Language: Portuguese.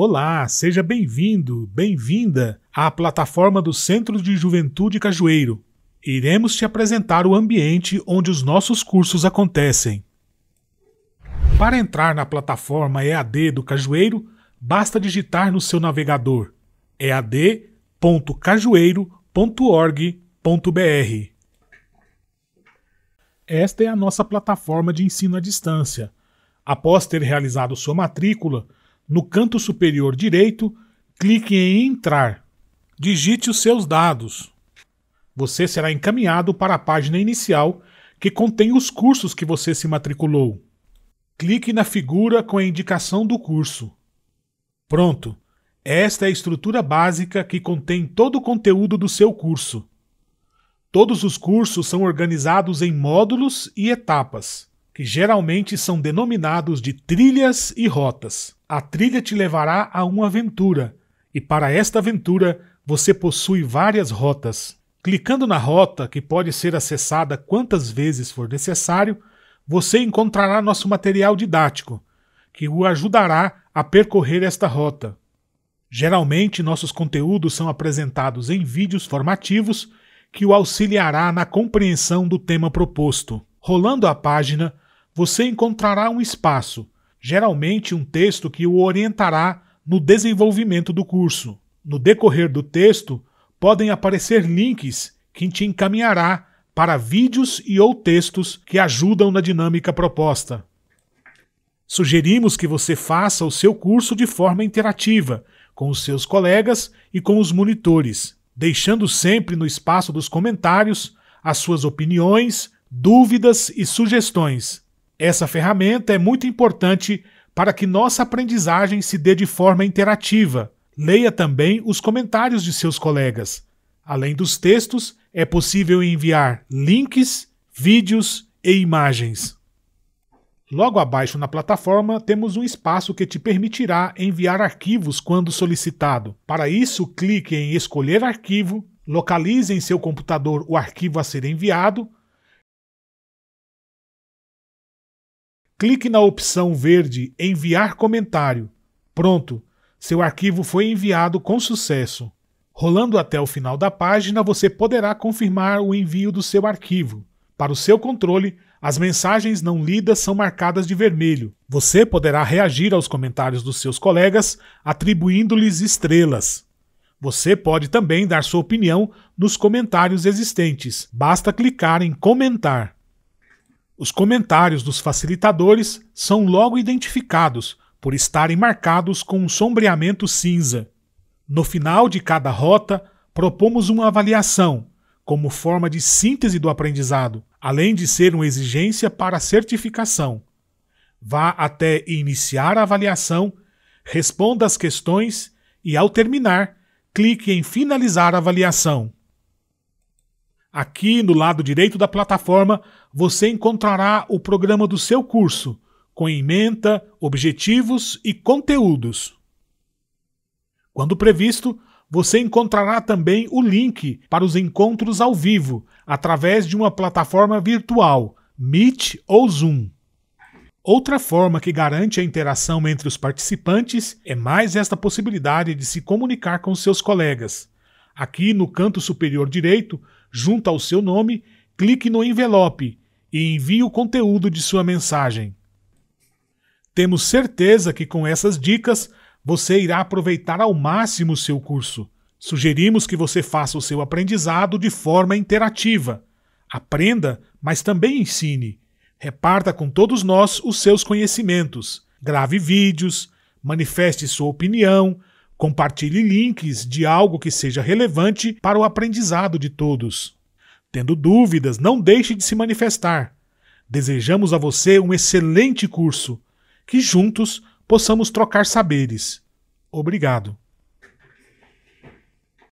Olá, seja bem-vindo, bem-vinda à plataforma do Centro de Juventude Cajueiro. Iremos te apresentar o ambiente onde os nossos cursos acontecem. Para entrar na plataforma EAD do Cajueiro, basta digitar no seu navegador ead.cajueiro.org.br. Esta é a nossa plataforma de ensino à distância. Após ter realizado sua matrícula, no canto superior direito, clique em Entrar. Digite os seus dados. Você será encaminhado para a página inicial que contém os cursos que você se matriculou. Clique na figura com a indicação do curso. Pronto! Esta é a estrutura básica que contém todo o conteúdo do seu curso. Todos os cursos são organizados em módulos e etapas, que geralmente são denominados de trilhas e rotas. A trilha te levará a uma aventura, e para esta aventura você possui várias rotas. Clicando na rota, que pode ser acessada quantas vezes for necessário, você encontrará nosso material didático, que o ajudará a percorrer esta rota. Geralmente, nossos conteúdos são apresentados em vídeos formativos que o auxiliará na compreensão do tema proposto. Rolando a página, você encontrará um espaço geralmente um texto que o orientará no desenvolvimento do curso. No decorrer do texto, podem aparecer links que te encaminhará para vídeos e ou textos que ajudam na dinâmica proposta. Sugerimos que você faça o seu curso de forma interativa, com os seus colegas e com os monitores, deixando sempre no espaço dos comentários as suas opiniões, dúvidas e sugestões essa ferramenta é muito importante para que nossa aprendizagem se dê de forma interativa. Leia também os comentários de seus colegas. Além dos textos, é possível enviar links, vídeos e imagens. Logo abaixo na plataforma, temos um espaço que te permitirá enviar arquivos quando solicitado. Para isso, clique em Escolher arquivo, localize em seu computador o arquivo a ser enviado clique na opção verde Enviar comentário. Pronto, seu arquivo foi enviado com sucesso. Rolando até o final da página, você poderá confirmar o envio do seu arquivo. Para o seu controle, as mensagens não lidas são marcadas de vermelho. Você poderá reagir aos comentários dos seus colegas, atribuindo-lhes estrelas. Você pode também dar sua opinião nos comentários existentes. Basta clicar em Comentar. Os comentários dos facilitadores são logo identificados por estarem marcados com um sombreamento cinza. No final de cada rota, propomos uma avaliação, como forma de síntese do aprendizado, além de ser uma exigência para a certificação. Vá até iniciar a avaliação, responda as questões e, ao terminar, clique em Finalizar a avaliação. Aqui no lado direito da plataforma, você encontrará o programa do seu curso, com ementa, objetivos e conteúdos. Quando previsto, você encontrará também o link para os encontros ao vivo, através de uma plataforma virtual, Meet ou Zoom. Outra forma que garante a interação entre os participantes é mais esta possibilidade de se comunicar com seus colegas. Aqui no canto superior direito, junto ao seu nome, clique no envelope e envie o conteúdo de sua mensagem. Temos certeza que com essas dicas você irá aproveitar ao máximo o seu curso. Sugerimos que você faça o seu aprendizado de forma interativa. Aprenda, mas também ensine. Reparta com todos nós os seus conhecimentos. Grave vídeos, manifeste sua opinião, Compartilhe links de algo que seja relevante para o aprendizado de todos. Tendo dúvidas, não deixe de se manifestar. Desejamos a você um excelente curso, que juntos possamos trocar saberes. Obrigado.